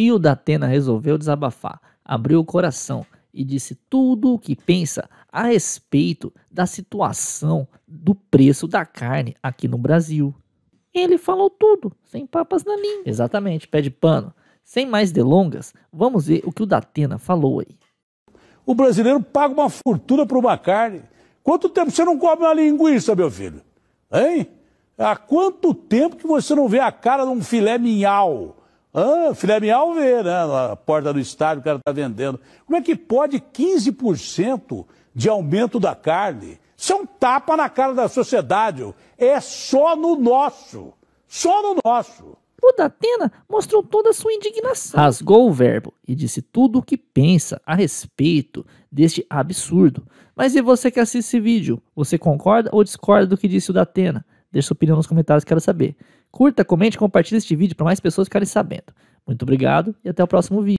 E o Datena resolveu desabafar, abriu o coração e disse tudo o que pensa a respeito da situação do preço da carne aqui no Brasil. Ele falou tudo, sem papas na língua. Exatamente, pé de pano. Sem mais delongas, vamos ver o que o Datena falou aí. O brasileiro paga uma fortuna por uma carne. Quanto tempo você não come uma linguiça, meu filho? Hein? Há quanto tempo que você não vê a cara de um filé minhal? Ah, filé mignon vê, né? Na porta do estádio o cara está vendendo. Como é que pode 15% de aumento da carne? Isso é um tapa na cara da sociedade. É só no nosso. Só no nosso. O Datena mostrou toda a sua indignação. Rasgou o verbo e disse tudo o que pensa a respeito deste absurdo. Mas e você que assiste esse vídeo? Você concorda ou discorda do que disse o Datena? Deixe sua opinião nos comentários, quero saber. Curta, comente, compartilhe este vídeo para mais pessoas ficarem sabendo. Muito obrigado e até o próximo vídeo.